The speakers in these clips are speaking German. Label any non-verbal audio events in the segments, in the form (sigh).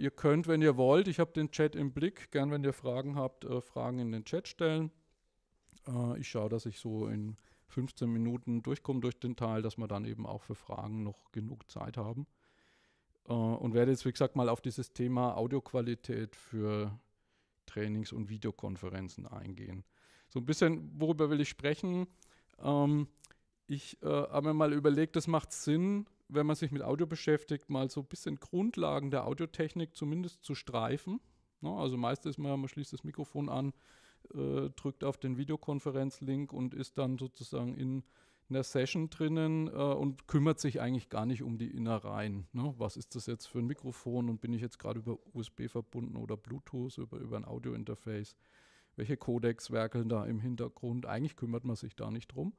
ihr könnt, wenn ihr wollt, ich habe den Chat im Blick, gern, wenn ihr Fragen habt, äh, Fragen in den Chat stellen. Äh, ich schaue, dass ich so in 15 Minuten durchkomme durch den Teil, dass wir dann eben auch für Fragen noch genug Zeit haben. Äh, und werde jetzt, wie gesagt, mal auf dieses Thema Audioqualität für Trainings- und Videokonferenzen eingehen. So ein bisschen, worüber will ich sprechen? Ähm, ich äh, habe mir mal überlegt, es macht Sinn, wenn man sich mit Audio beschäftigt, mal so ein bisschen Grundlagen der Audiotechnik zumindest zu streifen. Ne? Also meistens ist man, man schließt das Mikrofon an, äh, drückt auf den Videokonferenzlink und ist dann sozusagen in, in der Session drinnen äh, und kümmert sich eigentlich gar nicht um die Innereien. Ne? Was ist das jetzt für ein Mikrofon und bin ich jetzt gerade über USB verbunden oder Bluetooth, über, über ein Audiointerface? Welche Codecs werkeln da im Hintergrund? Eigentlich kümmert man sich da nicht drum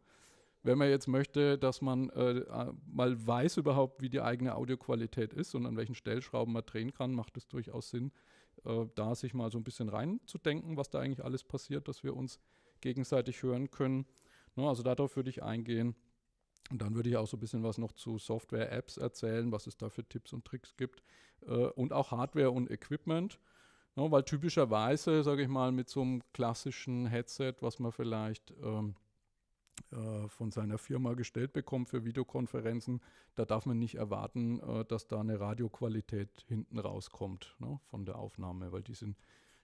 wenn man jetzt möchte, dass man äh, mal weiß überhaupt, wie die eigene Audioqualität ist und an welchen Stellschrauben man drehen kann, macht es durchaus Sinn, äh, da sich mal so ein bisschen reinzudenken, was da eigentlich alles passiert, dass wir uns gegenseitig hören können. No, ne, also darauf würde ich eingehen. Und dann würde ich auch so ein bisschen was noch zu Software-Apps erzählen, was es da für Tipps und Tricks gibt äh, und auch Hardware und Equipment. No, ne, weil typischerweise, sage ich mal, mit so einem klassischen Headset, was man vielleicht ähm, äh, von seiner Firma gestellt bekommt für Videokonferenzen, da darf man nicht erwarten, äh, dass da eine Radioqualität hinten rauskommt ne, von der Aufnahme, weil die sind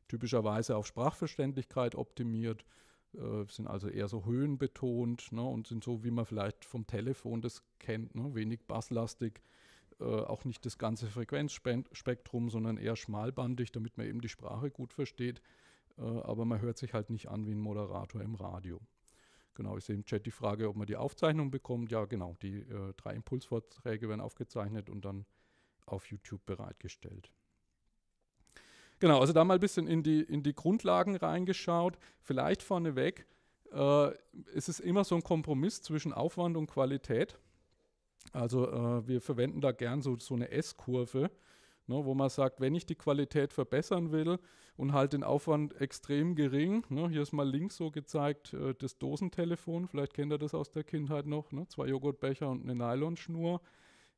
typischerweise auf Sprachverständlichkeit optimiert, äh, sind also eher so höhenbetont ne, und sind so, wie man vielleicht vom Telefon das kennt, ne, wenig basslastig, auch nicht das ganze Frequenzspektrum, sondern eher schmalbandig, damit man eben die Sprache gut versteht. aber man hört sich halt nicht an wie ein Moderator im Radio. Genau, ich sehe im Chat die Frage, ob man die Aufzeichnung bekommt. Ja, genau, die äh, drei Impulsvorträge werden aufgezeichnet und dann auf YouTube bereitgestellt. Genau, also da mal ein bisschen in die, in die Grundlagen reingeschaut. Vielleicht vorneweg, äh, es ist immer so ein Kompromiss zwischen Aufwand und Qualität. Also äh, wir verwenden da gern so, so eine S-Kurve ne, wo man sagt, wenn ich die Qualität verbessern will und halt den Aufwand extrem gering, ne, hier ist mal links so gezeigt äh, das Dosentelefon, vielleicht kennt ihr das aus der Kindheit noch, ne, zwei Joghurtbecher und eine Nylonschnur.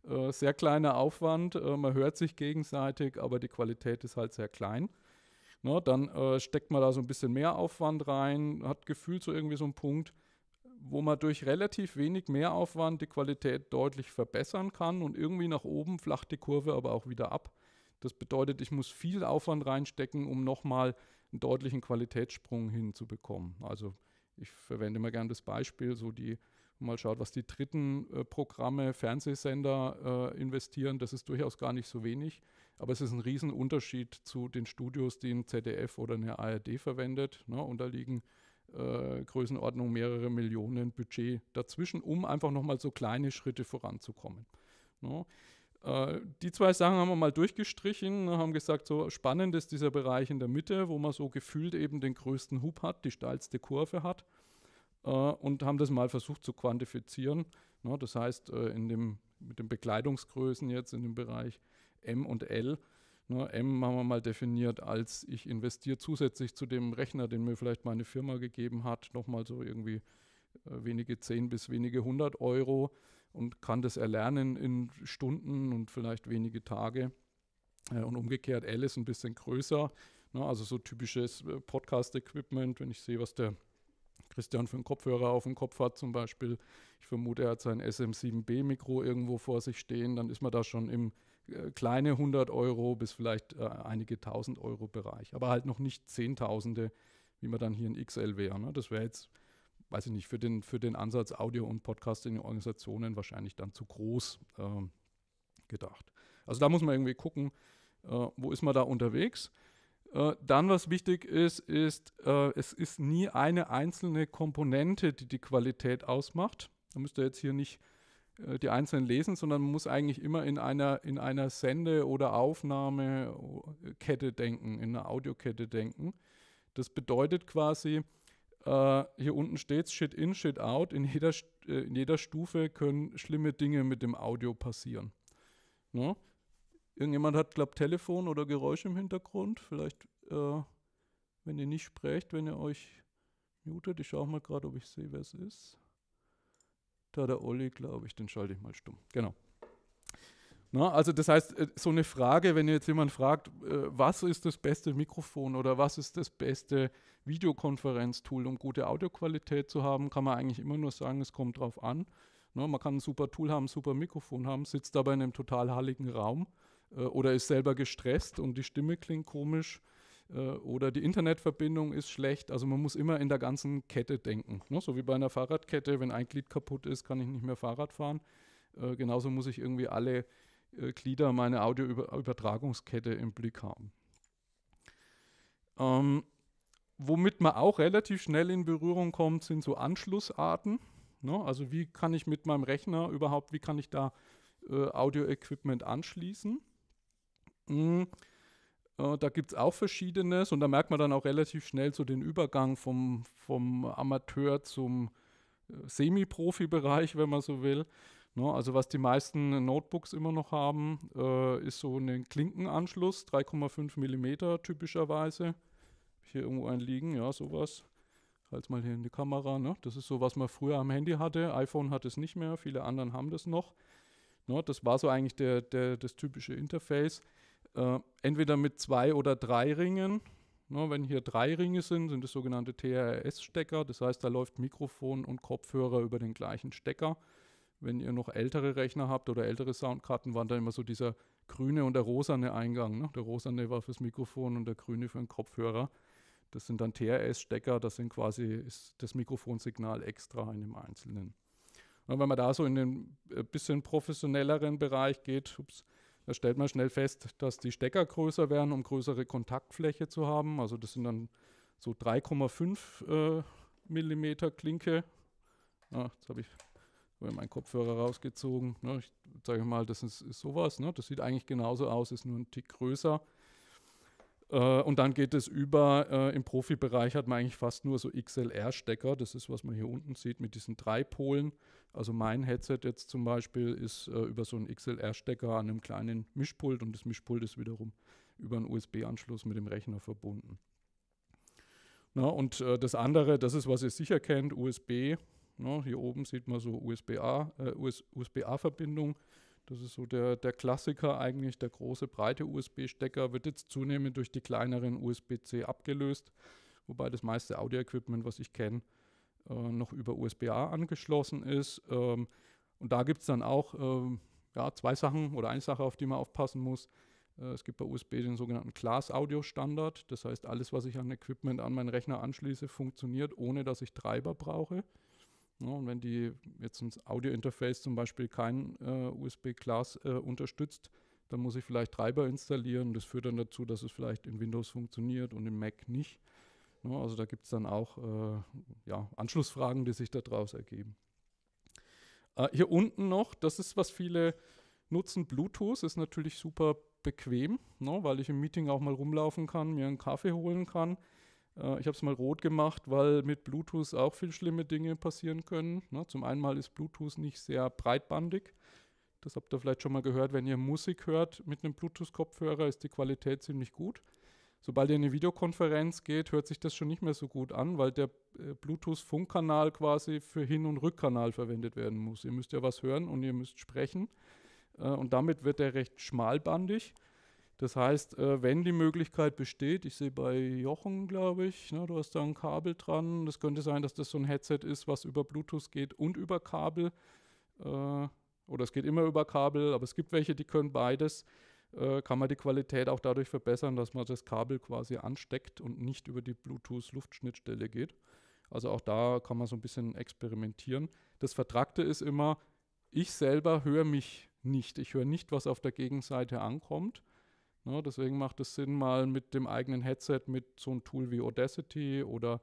Äh, sehr kleiner Aufwand, äh, man hört sich gegenseitig, aber die Qualität ist halt sehr klein. Ne, dann äh, steckt man da so ein bisschen mehr Aufwand rein, hat gefühlt so irgendwie so einen Punkt wo man durch relativ wenig Mehraufwand die Qualität deutlich verbessern kann und irgendwie nach oben flacht die Kurve aber auch wieder ab. Das bedeutet, ich muss viel Aufwand reinstecken, um nochmal einen deutlichen Qualitätssprung hinzubekommen. Also ich verwende immer gerne das Beispiel, so die, mal schaut, was die dritten äh, Programme, Fernsehsender äh, investieren, das ist durchaus gar nicht so wenig. Aber es ist ein Riesenunterschied zu den Studios, die ein ZDF oder eine ARD verwendet. Ne? Und da liegen äh, Größenordnung mehrere Millionen Budget dazwischen, um einfach nochmal so kleine Schritte voranzukommen. No? Ne? Äh, die zwei Sachen haben wir mal durchgestrichen, haben gesagt, so spannend ist dieser Bereich in der Mitte, wo man so gefühlt eben den größten Hub hat, die steilste Kurve hat äh, und haben das mal versucht zu quantifizieren. Ne? Das heißt, äh, in dem, mit den Bekleidungsgrößen jetzt in dem Bereich M und L Ne, M haben wir mal definiert als ich investiere zusätzlich zu dem Rechner, den mir vielleicht meine Firma gegeben hat, nochmal so irgendwie äh, wenige 10 bis wenige 100 Euro und kann das erlernen in Stunden und vielleicht wenige Tage. Äh, und umgekehrt, L ist ein bisschen größer, ne? also so typisches äh, Podcast-Equipment, wenn ich sehe, was der Christian für einen Kopfhörer auf dem Kopf hat zum Beispiel. Ich vermute, er hat sein SM7B-Mikro irgendwo vor sich stehen, dann ist man da schon im äh, kleine 100 Euro bis vielleicht äh, einige 1000 Euro Bereich, aber halt noch nicht Zehntausende, wie man dann hier in XL wäre. Ne? Das wäre jetzt, weiß ich nicht, für den, für den Ansatz Audio und Podcast in den Organisationen wahrscheinlich dann zu groß äh, gedacht. Also da muss man irgendwie gucken, äh, wo ist man da unterwegs. Äh, dann, was wichtig ist, ist, äh, es ist nie eine einzelne Komponente, die die Qualität ausmacht. Da müsst ihr jetzt hier nicht äh, die einzelnen lesen, sondern man muss eigentlich immer in einer, in einer Sende- oder Aufnahmekette denken, in einer Audiokette denken. Das bedeutet quasi, äh, hier unten steht Shit in, Shit out. In jeder, äh, in jeder Stufe können schlimme Dinge mit dem Audio passieren. Ne? Irgendjemand hat, glaube ich, Telefon oder Geräusche im Hintergrund. Vielleicht, äh, wenn ihr nicht sprecht, wenn ihr euch mutet. Ich schaue mal gerade, ob ich sehe, wer es ist da der Olli, glaube ich, den schalte ich mal stumm. Genau. Na, also das heißt, äh, so eine Frage, wenn jetzt jemand fragt, äh, was ist das beste Mikrofon oder was ist das beste Videokonferenztool, um gute Audioqualität zu haben, kann man eigentlich immer nur sagen, es kommt drauf an. Na, man kann ein super Tool haben, ein super Mikrofon haben, sitzt aber in einem total halligen Raum äh, oder ist selber gestresst und die Stimme klingt komisch äh, oder die Internetverbindung ist schlecht. Also man muss immer in der ganzen Kette denken. Ne? So wie bei einer Fahrradkette, wenn ein Glied kaputt ist, kann ich nicht mehr Fahrrad fahren. Äh, genauso muss ich irgendwie alle äh, Glieder meiner Audioübertragungskette im Blick haben. Ähm, womit man auch relativ schnell in Berührung kommt, sind so Anschlussarten. Ne? Also wie kann ich mit meinem Rechner überhaupt, wie kann ich da äh, Audio-Equipment anschließen? Mhm. Äh, da gibt es auch verschiedenes und da merkt man dann auch relativ schnell so den Übergang vom, vom Amateur zum äh, Semi-Profi-Bereich, wenn man so will. Ne, also was die meisten Notebooks immer noch haben, äh, ist so ein Klinkenanschluss, 3,5 mm typischerweise. Hier irgendwo ein liegen, ja, sowas. Halt's mal hier in die Kamera. Ne? Das ist so, was man früher am Handy hatte. iPhone hat es nicht mehr, viele anderen haben das noch. Ne, das war so eigentlich der, der, das typische Interface. Äh, entweder mit zwei oder drei Ringen. Ne, wenn hier drei Ringe sind, sind es sogenannte TRS-Stecker. Das heißt, da läuft Mikrofon und Kopfhörer über den gleichen Stecker. Wenn ihr noch ältere Rechner habt oder ältere Soundkarten, waren da immer so dieser grüne und der rosane Eingang. Ne? Der rosane war fürs Mikrofon und der grüne für den Kopfhörer. Das sind dann TRS-Stecker, das sind quasi ist das Mikrofonsignal extra in dem Einzelnen. Und wenn man da so in den äh, bisschen professionelleren Bereich geht, ups, da stellt man schnell fest, dass die Stecker größer werden, um größere Kontaktfläche zu haben. Also das sind dann so 3,5 äh, Millimeter Klinke. Ah, jetzt habe ich meinen Kopfhörer rausgezogen. Ne? Ich zeige mal, das ist, ist sowas. Ne? Das sieht eigentlich genauso aus, ist nur ein Tick größer. Äh, und dann geht es über, äh, im Profibereich hat man eigentlich fast nur so XLR-Stecker. Das ist, was man hier unten sieht mit diesen drei Polen. Also mein Headset jetzt zum Beispiel ist äh, über so einen XLR-Stecker an einem kleinen Mischpult und das Mischpult ist wiederum über einen USB-Anschluss mit dem Rechner verbunden. Na, und äh, das andere, das ist, was ihr sicher kennt, USB. Na, hier oben sieht man so USB-A, äh, USB-A-Verbindung. Das ist so der, der Klassiker eigentlich. Der große, breite USB-Stecker wird jetzt zunehmend durch die kleineren USB-C abgelöst, wobei das meiste Audio-Equipment, was ich kenne, äh, noch über USB-A angeschlossen ist. Ähm, und da gibt es dann auch ähm, ja, zwei Sachen oder eine Sache, auf die man aufpassen muss. Äh, es gibt bei USB den sogenannten Class-Audio-Standard. Das heißt, alles, was ich an Equipment an meinen Rechner anschließe, funktioniert, ohne dass ich Treiber brauche. Ne, und wenn die jetzt ein Audio-Interface zum Beispiel kein äh, USB-Class äh, unterstützt, dann muss ich vielleicht Treiber installieren. Das führt dann dazu, dass es vielleicht in Windows funktioniert und im Mac nicht. Ne, also da gibt es dann auch äh, ja, Anschlussfragen, die sich daraus ergeben. Äh, hier unten noch, das ist, was viele nutzen. Bluetooth ist natürlich super bequem, ne, weil ich im Meeting auch mal rumlaufen kann, mir einen Kaffee holen kann äh, ich habe es mal rot gemacht, weil mit Bluetooth auch viel schlimme Dinge passieren können. Ne? Zum einen ist Bluetooth nicht sehr breitbandig. Das habt ihr vielleicht schon mal gehört, wenn ihr Musik hört mit einem Bluetooth-Kopfhörer, ist die Qualität ziemlich gut. Sobald ihr in eine Videokonferenz geht, hört sich das schon nicht mehr so gut an, weil der äh, Bluetooth-Funkkanal quasi für Hin- und Rückkanal verwendet werden muss. Ihr müsst ja was hören und ihr müsst sprechen. Äh, und damit wird er recht schmalbandig. Das heißt, äh, wenn die Möglichkeit besteht, ich sehe bei Jochen, glaube ich, ne, du hast da ein Kabel dran. Das könnte sein, dass das so ein Headset ist, was über Bluetooth geht und über Kabel. Äh, oder es geht immer über Kabel, aber es gibt welche, die können beides. Äh, kann man die Qualität auch dadurch verbessern, dass man das Kabel quasi ansteckt und nicht über die Bluetooth-Luftschnittstelle geht. Also auch da kann man so ein bisschen experimentieren. Das Vertragte ist immer, ich selber höre mich nicht. Ich höre nicht, was auf der Gegenseite ankommt. Ne? Deswegen macht es Sinn, mal mit dem eigenen Headset, mit so einem Tool wie Audacity oder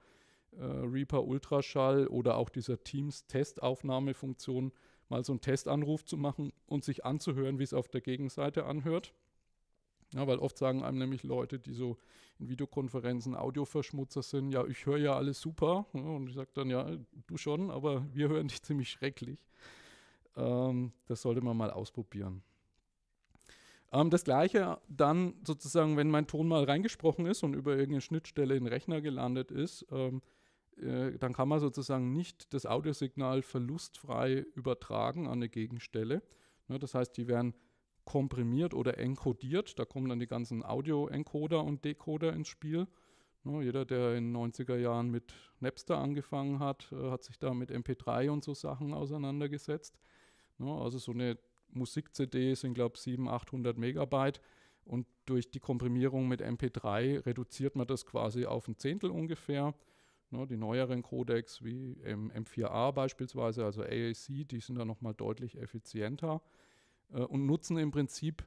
äh, Reaper Ultraschall oder auch dieser Teams-Testaufnahmefunktion mal so einen Testanruf zu machen und sich anzuhören, wie es auf der Gegenseite anhört. Ja, weil oft sagen einem nämlich Leute, die so in Videokonferenzen Audioverschmutzer sind, ja, ich höre ja alles super. Ja, und ich sage dann, ja, du schon, aber wir hören dich ziemlich schrecklich. Ähm, das sollte man mal ausprobieren. Ähm, das gleiche dann sozusagen, wenn mein Ton mal reingesprochen ist und über irgendeine Schnittstelle in den Rechner gelandet ist, ähm, äh, dann kann man sozusagen nicht das Audiosignal verlustfrei übertragen an eine Gegenstelle. Ne, das heißt, die werden komprimiert oder enkodiert. Da kommen dann die ganzen Audio-Encoder und Decoder ins Spiel. Ne, jeder, der in den 90er Jahren mit Napster angefangen hat, äh, hat sich da mit MP3 und so Sachen auseinandergesetzt. Ne, also so eine Musik-CD sind, glaube ich, 700, 800 Megabyte. Und durch die Komprimierung mit MP3 reduziert man das quasi auf ein Zehntel ungefähr. Ne, die neueren Codecs wie M4A beispielsweise, also AAC, die sind da nochmal deutlich effizienter äh, und nutzen im Prinzip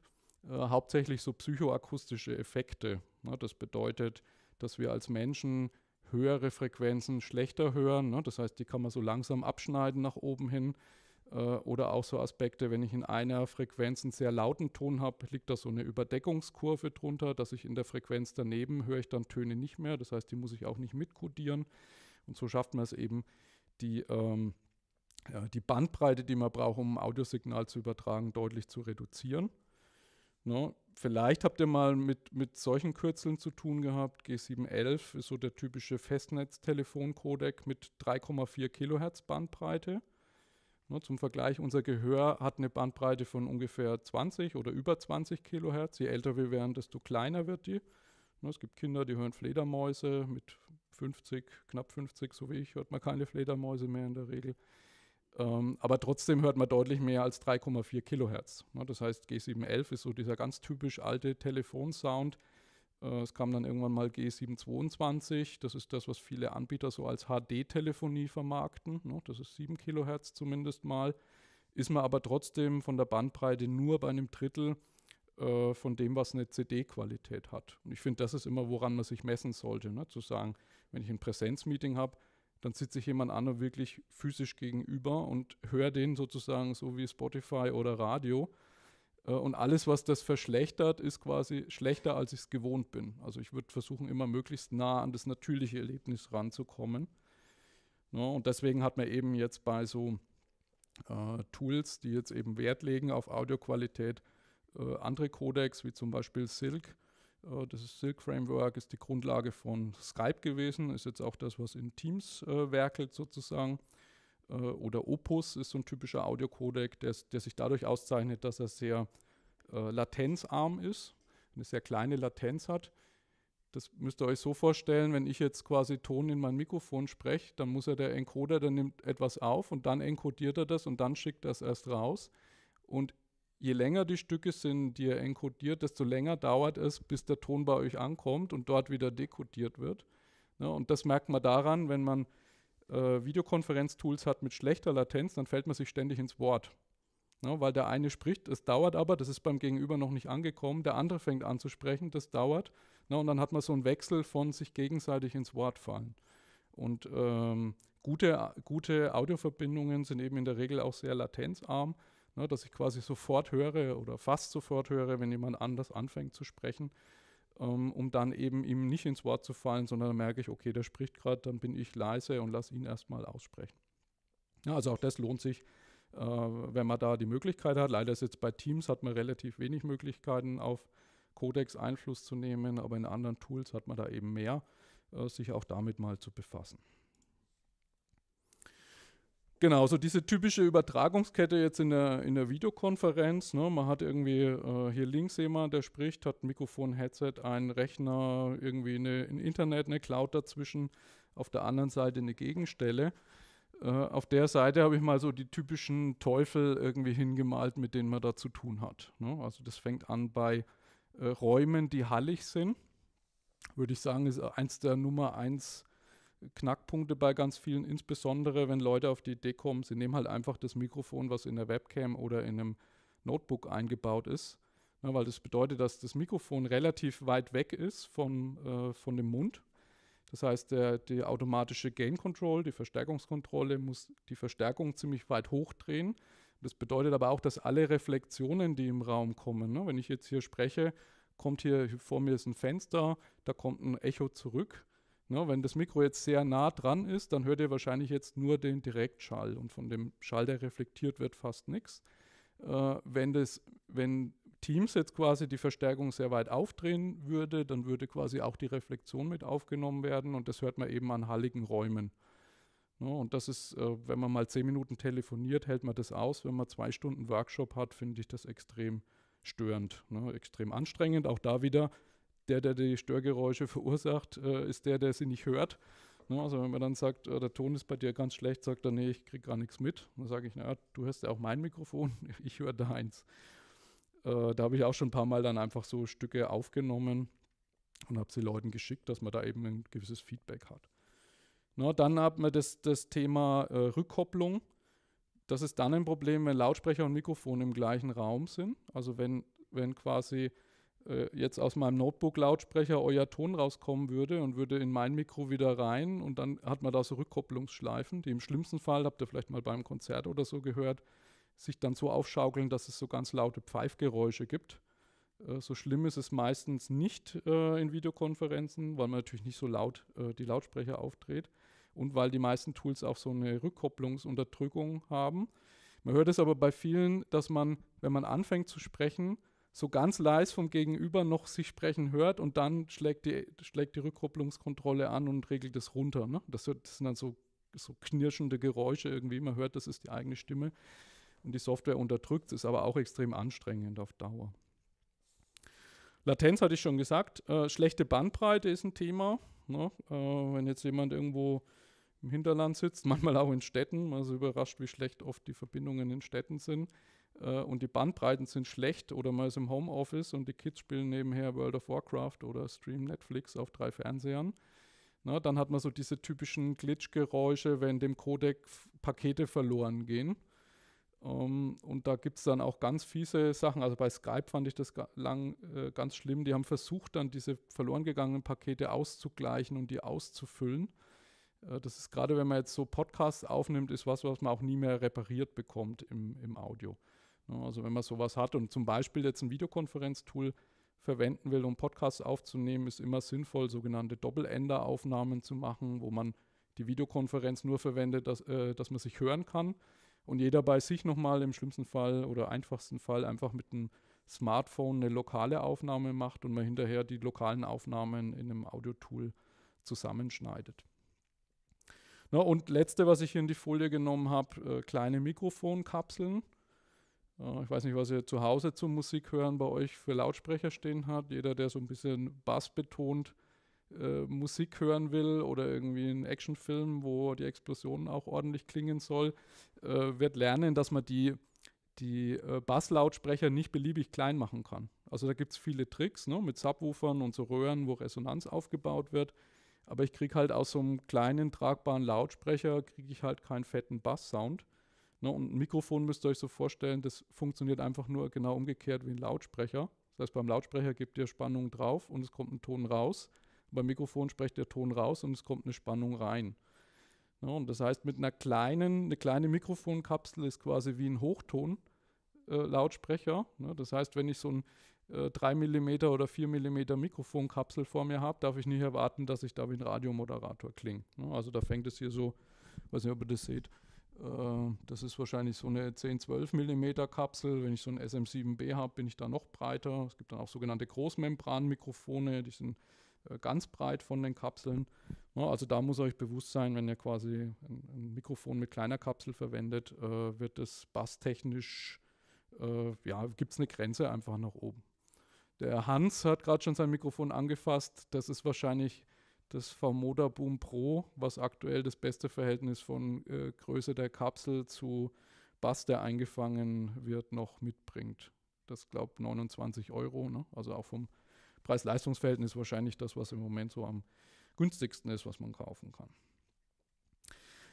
äh, hauptsächlich so psychoakustische Effekte. Ne, das bedeutet, dass wir als Menschen höhere Frequenzen schlechter hören. Ne, das heißt, die kann man so langsam abschneiden nach oben hin. Äh, oder auch so Aspekte, wenn ich in einer Frequenz einen sehr lauten Ton habe, liegt da so eine Überdeckungskurve drunter, dass ich in der Frequenz daneben höre ich dann Töne nicht mehr. Das heißt, die muss ich auch nicht mitkodieren. Und so schafft man es eben, die, ähm, ja, die Bandbreite, die man braucht, um ein Audiosignal zu übertragen, deutlich zu reduzieren. No, ne? vielleicht habt ihr mal mit, mit solchen Kürzeln zu tun gehabt. G711 ist so der typische Festnetztelefoncodec mit 3,4 Kilohertz Bandbreite. Ne, zum Vergleich, unser Gehör hat eine Bandbreite von ungefähr 20 oder über 20 Kilohertz. Je älter wir werden, desto kleiner wird die. Ne, es gibt Kinder, die hören Fledermäuse. Mit 50, knapp 50, so wie ich, hört man keine Fledermäuse mehr in der Regel. Ähm, aber trotzdem hört man deutlich mehr als 3,4 Kilohertz. Ne, das heißt, G711 ist so dieser ganz typisch alte Telefonsound, äh, es kam dann irgendwann mal G722, das ist das, was viele Anbieter so als HD-Telefonie vermarkten. Ne? Das ist 7 Kilohertz zumindest mal. Ist man aber trotzdem von der Bandbreite nur bei einem Drittel äh, von dem, was eine CD-Qualität hat. Und ich finde, das ist immer, woran man sich messen sollte. Ne? Zu sagen, wenn ich ein Präsenzmeeting habe, dann sitze ich jemand anderem wirklich physisch gegenüber und höre den sozusagen so wie Spotify oder Radio äh, und alles, was das verschlechtert, ist quasi schlechter, als ich es gewohnt bin. Also ich würde versuchen, immer möglichst nah an das natürliche Erlebnis ranzukommen. Ne, und deswegen hat man eben jetzt bei so äh, Tools, die jetzt eben Wert legen auf Audioqualität, äh, andere Codecs wie zum Beispiel Silk. Äh, das Silk Framework ist die Grundlage von Skype gewesen, ist jetzt auch das, was in Teams äh, werkelt sozusagen äh, oder Opus ist so ein typischer Audiocodec, der, der sich dadurch auszeichnet, dass er sehr äh, latenzarm ist, eine sehr kleine Latenz hat. Das müsst ihr euch so vorstellen, wenn ich jetzt quasi Ton in mein Mikrofon spreche, dann muss er der Encoder, der nimmt etwas auf und dann encodiert er das und dann schickt er es erst raus. Und je länger die Stücke sind, die er encodiert, desto länger dauert es, bis der Ton bei euch ankommt und dort wieder dekodiert wird. Ja, ne, und das merkt man daran, wenn man äh, Videokonferenztools hat mit schlechter Latenz, dann fällt man sich ständig ins Wort. Ne, weil der eine spricht, es dauert aber, das ist beim Gegenüber noch nicht angekommen, der andere fängt an zu sprechen, das dauert. Ne, und dann hat man so einen Wechsel von sich gegenseitig ins Wort fallen. Und ähm, gute, gute Audioverbindungen sind eben in der Regel auch sehr latenzarm, ne, dass ich quasi sofort höre oder fast sofort höre, wenn jemand anders anfängt zu sprechen. Ähm, um dann eben ihm nicht ins Wort zu fallen, sondern dann merke ich, okay, der spricht gerade, dann bin ich leise und lasse ihn erstmal aussprechen. Ja, also auch das lohnt sich, äh, wenn man da die Möglichkeit hat. Leider ist jetzt bei Teams hat man relativ wenig Möglichkeiten auf Codex Einfluss zu nehmen, aber in anderen Tools hat man da eben mehr, äh, sich auch damit mal zu befassen. Genau, so diese typische Übertragungskette jetzt in der, in der Videokonferenz. Ne? Man hat irgendwie äh, hier links jemand, der spricht, hat ein Mikrofon, Headset, einen Rechner, irgendwie eine, ein Internet, eine Cloud dazwischen, auf der anderen Seite eine Gegenstelle. Äh, auf der Seite habe ich mal so die typischen Teufel irgendwie hingemalt, mit denen man da zu tun hat. Ne? Also das fängt an bei äh, Räumen, die hallig sind. Würde ich sagen, ist eins der Nummer eins Knackpunkte bei ganz vielen, insbesondere wenn Leute auf die Idee kommen, sie nehmen halt einfach das Mikrofon, was in der Webcam oder in einem Notebook eingebaut ist, ne, weil das bedeutet, dass das Mikrofon relativ weit weg ist vom, äh, von dem Mund. Das heißt, der, die automatische Gain Control, die Verstärkungskontrolle, muss die Verstärkung ziemlich weit hochdrehen. Das bedeutet aber auch, dass alle Reflexionen, die im Raum kommen, ne, wenn ich jetzt hier spreche, kommt hier vor mir ist ein Fenster, da kommt ein Echo zurück. Ne, wenn das Mikro jetzt sehr nah dran ist, dann hört ihr wahrscheinlich jetzt nur den Direktschall und von dem Schall, der reflektiert wird, fast nichts. Äh, wenn, wenn Teams jetzt quasi die Verstärkung sehr weit aufdrehen würde, dann würde quasi auch die Reflexion mit aufgenommen werden und das hört man eben an halligen Räumen. No, ne, und das ist, äh, wenn man mal zehn Minuten telefoniert, hält man das aus. Wenn man zwei Stunden Workshop hat, finde ich das extrem störend, ne? extrem anstrengend. Auch da wieder der, der die Störgeräusche verursacht, äh, ist der, der sie nicht hört. Ne? Also wenn man dann sagt, äh, der Ton ist bei dir ganz schlecht, sagt er, nee, ich kriege gar nichts mit. Dann sage ich, naja, du hörst ja auch mein Mikrofon, (laughs) ich höre deins. Äh, da habe ich auch schon ein paar Mal dann einfach so Stücke aufgenommen und habe sie Leuten geschickt, dass man da eben ein gewisses Feedback hat. Na, dann hat man das, das Thema äh, Rückkopplung. Das ist dann ein Problem, wenn Lautsprecher und Mikrofon im gleichen Raum sind. Also wenn, wenn quasi äh, jetzt aus meinem Notebook-Lautsprecher euer Ton rauskommen würde und würde in mein Mikro wieder rein und dann hat man da so Rückkopplungsschleifen, die im schlimmsten Fall, habt ihr vielleicht mal beim Konzert oder so gehört, sich dann so aufschaukeln, dass es so ganz laute Pfeifgeräusche gibt. Äh, so schlimm ist es meistens nicht äh, in Videokonferenzen, weil man natürlich nicht so laut die Lautsprecher aufdreht und weil die meisten Tools auch so eine Rückkopplungsunterdrückung haben. Man hört es aber bei vielen, dass man, wenn man anfängt zu sprechen, so ganz leise vom Gegenüber noch sich sprechen hört und dann schlägt die, schlägt die Rückkopplungskontrolle an und regelt es runter. Ne? Das, das, sind dann so, so knirschende Geräusche irgendwie. Man hört, das ist die eigene Stimme und die Software unterdrückt es, ist aber auch extrem anstrengend auf Dauer. Latenz hatte ich schon gesagt. Äh, schlechte Bandbreite ist ein Thema. Ne? Äh, wenn jetzt jemand irgendwo im Hinterland sitzt, (laughs) manchmal auch in Städten, man ist überrascht, wie schlecht oft die Verbindungen in Städten sind äh, und die Bandbreiten sind schlecht oder man ist im Homeoffice und die Kids spielen nebenher World of Warcraft oder streamen Netflix auf drei Fernsehern. Na, dann hat man so diese typischen Glitchgeräusche, wenn dem Codec Pakete verloren gehen. Um, ähm, und da gibt es dann auch ganz fiese Sachen. Also bei Skype fand ich das lang äh, ganz schlimm. Die haben versucht, dann diese verloren gegangenen Pakete auszugleichen und die auszufüllen. Äh, das ist gerade, wenn man jetzt so Podcasts aufnimmt, ist was, was man auch nie mehr repariert bekommt im, im Audio. Ne? Also wenn man sowas hat und zum Beispiel jetzt ein Videokonferenztool verwenden will, um Podcasts aufzunehmen, ist immer sinnvoll, sogenannte Doppeländeraufnahmen zu machen, wo man die Videokonferenz nur verwendet, dass, äh, dass man sich hören kann und jeder bei sich nochmal im schlimmsten Fall oder einfachsten Fall einfach mit einem Smartphone eine lokale Aufnahme macht und man hinterher die lokalen Aufnahmen in einem Audio-Tool zusammenschneidet. Na, ne? und letzte, was ich hier in die Folie genommen habe, äh, kleine Mikrofonkapseln. Äh, ich weiß nicht, was ihr zu Hause zum Musik hören bei euch für Lautsprecher stehen habt. Jeder, der so ein bisschen Bass betont äh, Musik hören will oder irgendwie einen Actionfilm, wo die Explosionen auch ordentlich klingen soll, äh, wird lernen, dass man die, die äh, Basslautsprecher nicht beliebig klein machen kann. Also da gibt es viele Tricks ne, mit Subwoofern und so Röhren, wo Resonanz aufgebaut wird. Aber ich kriege halt aus so einem kleinen tragbaren Lautsprecher, kriege ich halt keinen fetten Bass-Sound. Ne, und ein Mikrofon müsst ihr euch so vorstellen, das funktioniert einfach nur genau umgekehrt wie ein Lautsprecher. Das heißt, beim Lautsprecher gebt ihr Spannung drauf und es kommt ein Ton raus. Beim Mikrofon sprecht der Ton raus und es kommt eine Spannung rein. Ja, ne, und das heißt, mit einer kleinen, eine kleine Mikrofonkapsel ist quasi wie ein Hochton-Lautsprecher. Äh, ne, das heißt, wenn ich so ein 3 äh, mm oder 4 mm Mikrofonkapsel vor mir habe, darf ich nicht erwarten, dass ich da wie ein Radiomoderator klinge. Ne, also da fängt es hier so, weiß nicht, ob ihr das seht, äh, das ist wahrscheinlich so eine 10-12 mm Kapsel. Wenn ich so ein SM7B habe, bin ich da noch breiter. Es gibt dann auch sogenannte Großmembranmikrofone, die sind äh, ganz breit von den Kapseln. Ne, also da muss euch bewusst sein, wenn ihr quasi ein, Mikrofon mit kleiner Kapsel verwendet, äh, wird es basstechnisch, ja, gibt es eine Grenze einfach nach oben. Der Hans hat gerade schon sein Mikrofon angefasst. Das ist wahrscheinlich das Formoda Boom Pro, was aktuell das beste Verhältnis von äh, Größe der Kapsel zu Bass, der eingefangen wird, noch mitbringt. Das glaubt 29 Euro, ne? also auch vom Preis-Leistungs-Verhältnis wahrscheinlich das, was im Moment so am günstigsten ist, was man kaufen kann.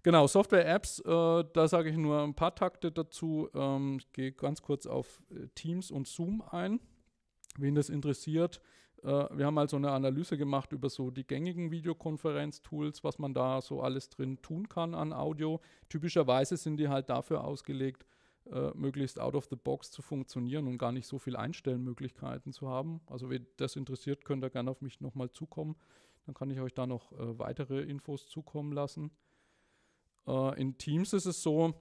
Genau, Software-Apps, äh, da sage ich nur ein paar Takte dazu. Ähm, ich gehe ganz kurz auf äh, Teams und Zoom ein. Wen das interessiert, äh, wir haben also eine Analyse gemacht über so die gängigen Videokonferenz-Tools, was man da so alles drin tun kann an Audio. Typischerweise sind die halt dafür ausgelegt, äh, möglichst out of the box zu funktionieren und gar nicht so viel Einstellmöglichkeiten zu haben. Also, wer das interessiert, könnt ihr gerne auf mich nochmal zukommen. Dann kann ich euch da noch äh, weitere Infos zukommen lassen. Äh, in Teams ist es so,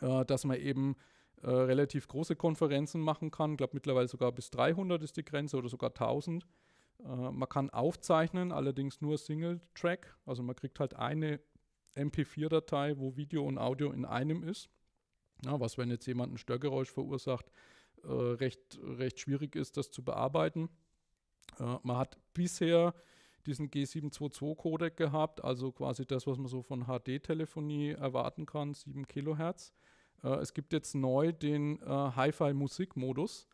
äh, dass man eben äh, relativ große Konferenzen machen kann. Ich glaube, mittlerweile sogar bis 300 ist die Grenze oder sogar 1000. Äh, man kann aufzeichnen, allerdings nur Single-Track. Also man kriegt halt eine MP4-Datei, wo Video und Audio in einem ist. Ja, was, wenn jetzt jemand ein Störgeräusch verursacht, äh, recht, recht schwierig ist, das zu bearbeiten. Äh, man hat bisher diesen G722-Codec gehabt, also quasi das, was man so von HD-Telefonie erwarten kann, 7 Kilohertz. Äh, es gibt jetzt neu den äh, Hi-Fi-Musik-Modus.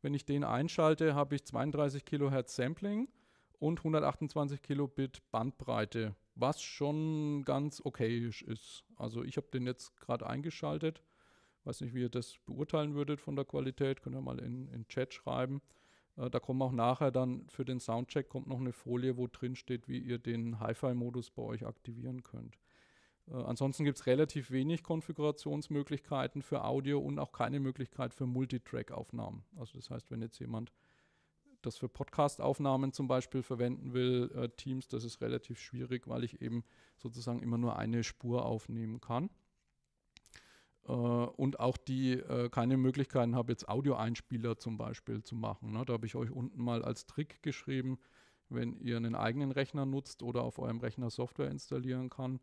Wenn ich den einschalte, habe ich 32 Kilohertz Sampling und 128 Kilobit Bandbreite, was schon ganz okayisch ist. Also ich habe den jetzt gerade eingeschaltet. Weiß nicht, wie ihr das beurteilen würdet von der Qualität. Könnt ihr mal in den Chat schreiben. Äh, da kommen auch nachher dann für den Soundcheck kommt noch eine Folie, wo drin steht, wie ihr den Hi-Fi-Modus bei euch aktivieren könnt. Äh, ansonsten gibt es relativ wenig Konfigurationsmöglichkeiten für Audio und auch keine Möglichkeit für Multitrack-Aufnahmen. Also das heißt, wenn jetzt jemand das für Podcast-Aufnahmen zum Beispiel verwenden will, äh, Teams, das ist relativ schwierig, weil ich eben sozusagen immer nur eine Spur aufnehmen kann. Äh, und auch die äh, keine Möglichkeiten habe, jetzt Audioeinspieler zum Beispiel zu machen. Ne? Da habe ich euch unten mal als Trick geschrieben, wenn ihr einen eigenen Rechner nutzt oder auf eurem Rechner Software installieren kann,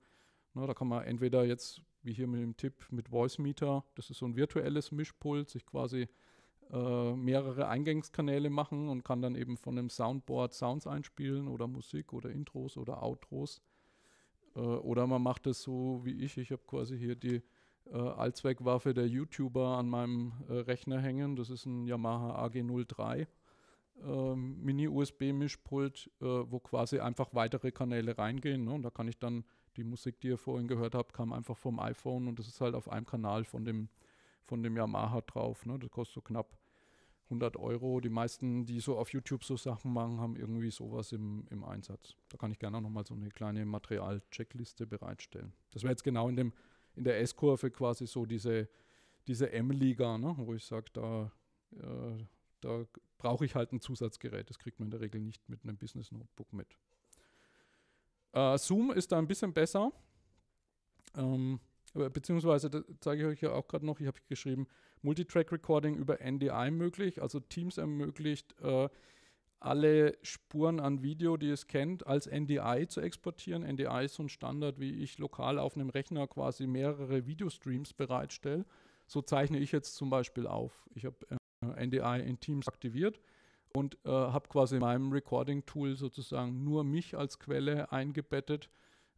na, ne, da kann man entweder jetzt, wie hier mit dem Tipp, mit Voice Meter, das ist so ein virtuelles Mischpult, sich quasi äh, mehrere Eingangskanäle machen und kann dann eben von einem Soundboard Sounds einspielen oder Musik oder Intros oder Outros. Äh, oder man macht es so wie ich. Ich habe quasi hier die äh, Allzweckwaffe der YouTuber an meinem äh, Rechner hängen. Das ist ein Yamaha AG03. Ähm, Mini-USB-Mischpult, äh, wo quasi einfach weitere Kanäle reingehen. Ne? Und da kann ich dann die Musik, die ihr vorhin gehört habt, kam einfach vom iPhone und das ist halt auf einem Kanal von dem, von dem Yamaha drauf. Ne? Das kostet so knapp 100 Euro. Die meisten, die so auf YouTube so Sachen machen, haben irgendwie sowas im, im Einsatz. Da kann ich gerne auch nochmal so eine kleine Material-Checkliste bereitstellen. Das wäre jetzt genau in, dem, in der S-Kurve quasi so diese, diese M-Liga, ne? wo ich sage, da, äh, da brauche ich halt ein Zusatzgerät. Das kriegt man in der Regel nicht mit einem Business Notebook mit. Äh, Zoom ist da ein bisschen besser. Ähm, beziehungsweise, das zeige ich euch ja auch gerade noch, ich habe geschrieben, Multitrack-Recording über NDI möglich. Also Teams ermöglicht, äh, alle Spuren an Video, die es kennt, als NDI zu exportieren. NDI ist so ein Standard, wie ich lokal auf einem Rechner quasi mehrere Videostreams bereitstelle. So zeichne ich jetzt zum Beispiel auf. Ich habe äh, NDI in Teams aktiviert und äh, habe quasi in meinem Recording-Tool sozusagen nur mich als Quelle eingebettet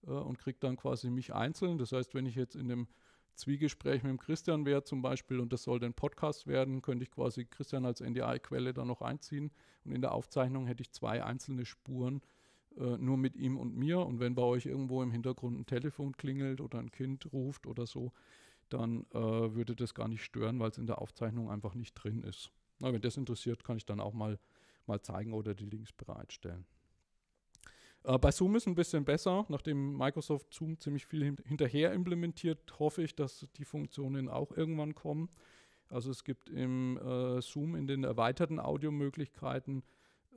äh, und kriege dann quasi mich einzeln. Das heißt, wenn ich jetzt in dem Zwiegespräch mit dem Christian wäre zum Beispiel und das soll dann Podcast werden, könnte ich quasi Christian als NDI-Quelle dann noch einziehen und in der Aufzeichnung hätte ich zwei einzelne Spuren äh, nur mit ihm und mir und wenn bei euch irgendwo im Hintergrund ein Telefon klingelt oder ein Kind ruft oder so, dann äh, würde das gar nicht stören, weil es in der Aufzeichnung einfach nicht drin ist. Na, wenn das interessiert, kann ich dann auch mal, mal zeigen oder die Links bereitstellen. Äh, bei Zoom ist es ein bisschen besser. Nachdem Microsoft Zoom ziemlich viel hin hinterher implementiert, hoffe ich, dass die Funktionen auch irgendwann kommen. Also es gibt im äh, Zoom in den erweiterten Audiomöglichkeiten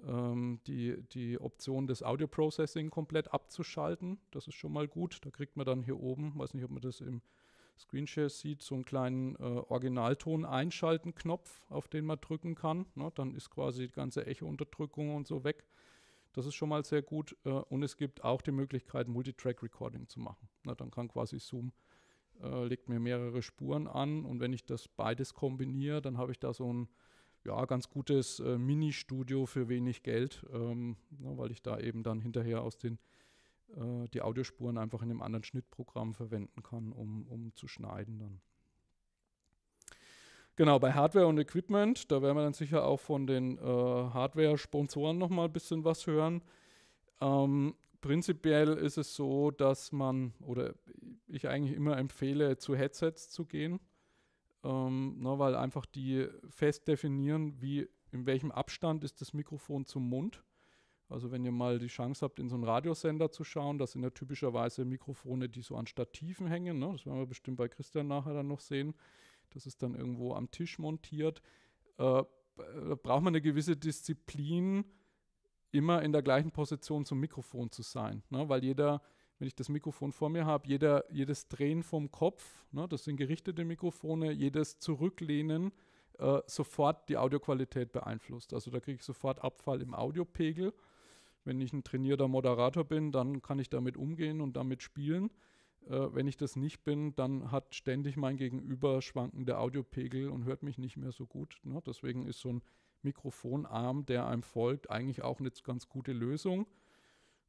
ähm, die, die Option, das Audio Processing komplett abzuschalten. Das ist schon mal gut. Da kriegt man dann hier oben, weiß nicht, ob man das im Screenshare sieht, so einen kleinen äh, Originalton einschalten Knopf, auf den man drücken kann. Ne? Dann ist quasi die ganze Echo-Unterdrückung und so weg. Das ist schon mal sehr gut. Äh, und es gibt auch die Möglichkeit, Multitrack-Recording zu machen. Ne? Dann kann quasi Zoom äh, legt mir mehrere Spuren an und wenn ich das beides kombiniere, dann habe ich da so ein ja, ganz gutes äh, Mini-Studio für wenig Geld, ähm, ne, weil ich da eben dann hinterher aus den äh, die Audiospuren einfach in einem anderen Schnittprogramm verwenden kann, um, um zu schneiden dann. Genau, bei Hardware und Equipment, da werden wir dann sicher auch von den äh, Hardware-Sponsoren nochmal ein bisschen was hören. Ähm, prinzipiell ist es so, dass man, oder ich eigentlich immer empfehle, zu Headsets zu gehen, ähm, na, ne, weil einfach die fest definieren, wie, in welchem Abstand ist das Mikrofon zum Mund. Also wenn ihr mal die Chance habt, in so einen Radiosender zu schauen, das sind ja typischerweise Mikrofone, die so an Stativen hängen. Ne? Das werden wir bestimmt bei Christian nachher dann noch sehen. Das ist dann irgendwo am Tisch montiert. Äh, da braucht man eine gewisse Disziplin, immer in der gleichen Position zum Mikrofon zu sein. Ne? Weil jeder, wenn ich das Mikrofon vor mir habe, jeder, jedes Drehen vom Kopf, ne? das sind gerichtete Mikrofone, jedes Zurücklehnen äh, sofort die Audioqualität beeinflusst. Also da kriege ich sofort Abfall im Audiopegel wenn ich ein trainierter Moderator bin, dann kann ich damit umgehen und damit spielen. Äh, wenn ich das nicht bin, dann hat ständig mein Gegenüber schwankende Audiopegel und hört mich nicht mehr so gut. Ne? Deswegen ist so ein Mikrofonarm, der einem folgt, eigentlich auch eine ganz gute Lösung.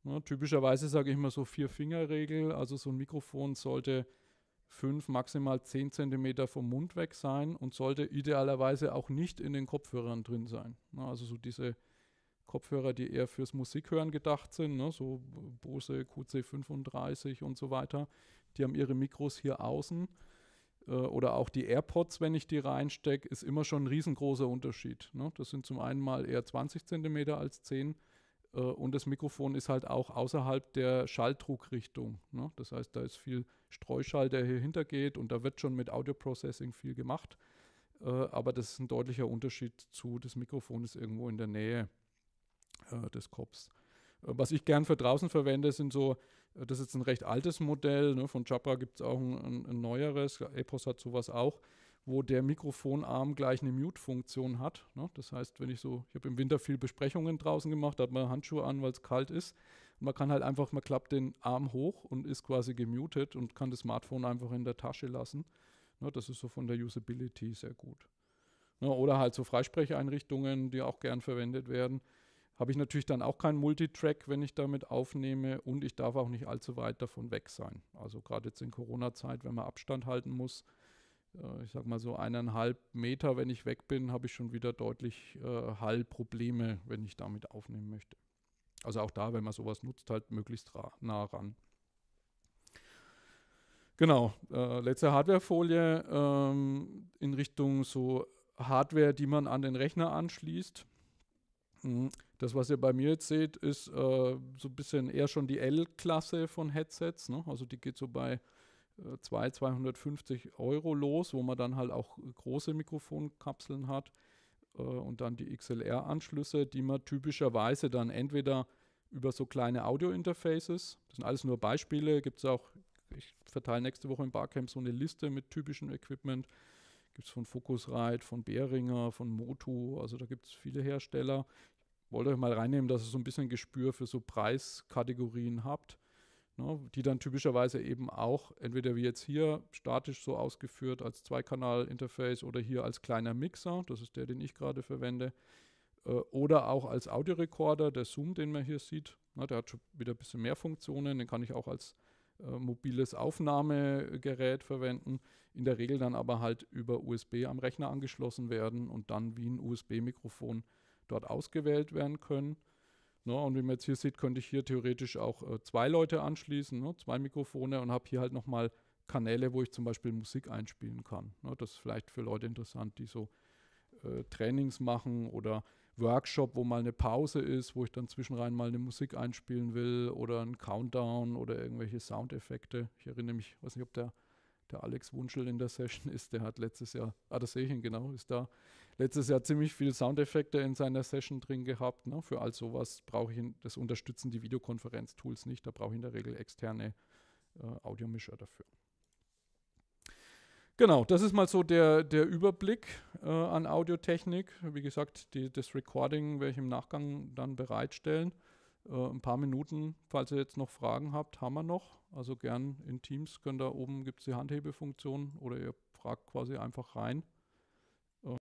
Ne? Typischerweise sage ich mal so Vier-Finger-Regel, also so ein Mikrofon sollte fünf, maximal zehn Zentimeter vom Mund weg sein und sollte idealerweise auch nicht in den Kopfhörern drin sein. Ne? Also so diese Kopfhörer, die eher fürs Musikhören gedacht sind, ne? so Bose QC35 und so weiter. Die haben ihre Mikros hier außen. Äh, oder auch die AirPods, wenn ich die reinstecke, ist immer schon ein riesengroßer Unterschied. Ne? Das sind zum einen mal eher 20 cm als 10 äh, und das Mikrofon ist halt auch außerhalb der Schalldruckrichtung. Ne? Das heißt, da ist viel Streuschall, der hier hintergeht und da wird schon mit Audio Processing viel gemacht. Äh, aber das ist ein deutlicher Unterschied zu, das Mikrofon ist irgendwo in der Nähe äh, des Kopfs. Äh, was ich gern für draußen verwende, sind so, äh, das ist jetzt ein recht altes Modell, ne? von Jabra gibt es auch ein, ein, ein, neueres, Epos hat sowas auch, wo der Mikrofonarm gleich eine Mute-Funktion hat. Ne? Das heißt, wenn ich so, ich habe im Winter viel Besprechungen draußen gemacht, da hat man Handschuhe an, weil es kalt ist. Und man kann halt einfach, man klappt den Arm hoch und ist quasi gemutet und kann das Smartphone einfach in der Tasche lassen. Ne? Das ist so von der Usability sehr gut. Ne? Oder halt so Freisprecheinrichtungen, die auch gern verwendet werden habe ich natürlich dann auch keinen Multitrack, wenn ich damit aufnehme und ich darf auch nicht allzu weit davon weg sein. Also gerade jetzt in Corona-Zeit, wenn man Abstand halten muss, äh, ich sage mal so eineinhalb Meter, wenn ich weg bin, habe ich schon wieder deutlich äh, Hallprobleme, wenn ich damit aufnehmen möchte. Also auch da, wenn man sowas nutzt, halt möglichst nah ran. Genau, äh, letzte Hardwarefolie ähm, in Richtung so Hardware, die man an den Rechner anschließt. Mhm. Das, was ihr bei mir jetzt seht, ist äh, so ein bisschen eher schon die L-Klasse von Headsets. Ne? Also die geht so bei äh, 250 Euro los, wo man dann halt auch große Mikrofonkapseln hat äh, und dann die XLR-Anschlüsse, die man typischerweise dann entweder über so kleine Audio-Interfaces, das sind alles nur Beispiele, gibt es auch, ich verteile nächste Woche im Barcamp so eine Liste mit typischem Equipment, gibt es von Focusrite, von Behringer, von Motu, also da gibt es viele Hersteller, wollte euch mal reinnehmen, dass ihr so ein bisschen Gespür für so Preiskategorien habt, ne, die dann typischerweise eben auch entweder wie jetzt hier statisch so ausgeführt als Zweikanal-Interface oder hier als kleiner Mixer, das ist der, den ich gerade verwende, äh, oder auch als Audiorekorder, der Zoom, den man hier sieht, ne, der hat schon wieder ein bisschen mehr Funktionen, den kann ich auch als äh, mobiles Aufnahmegerät verwenden, in der Regel dann aber halt über USB am Rechner angeschlossen werden und dann wie ein USB-Mikrofon dort ausgewählt werden können. Ne, und wie man jetzt hier sieht, könnte ich hier theoretisch auch äh, zwei Leute anschließen, ne, zwei Mikrofone und habe hier halt nochmal Kanäle, wo ich zum Beispiel Musik einspielen kann. Ne, das ist vielleicht für Leute interessant, die so äh, Trainings machen oder Workshop, wo mal eine Pause ist, wo ich dann zwischenrein mal eine Musik einspielen will oder einen Countdown oder irgendwelche Soundeffekte. Ich erinnere mich, weiß nicht, ob der, der Alex Wunschel in der Session (laughs) ist, der hat letztes Jahr, ah, das sehe ich ihn genau, ist da letztes Jahr ziemlich viel Soundeffekte in seiner Session drin gehabt. Ne? Für all sowas brauche ich, das unterstützen die Videokonferenz-Tools nicht, da brauche ich in der Regel externe äh, Audiomischer dafür. Genau, das ist mal so der, der Überblick äh, an Audiotechnik. Wie gesagt, die, das Recording werde ich im Nachgang dann bereitstellen. Äh, ein paar Minuten, falls ihr jetzt noch Fragen habt, haben wir noch. Also gern in Teams könnt da oben gibt es die Handhebefunktion oder ihr fragt quasi einfach rein.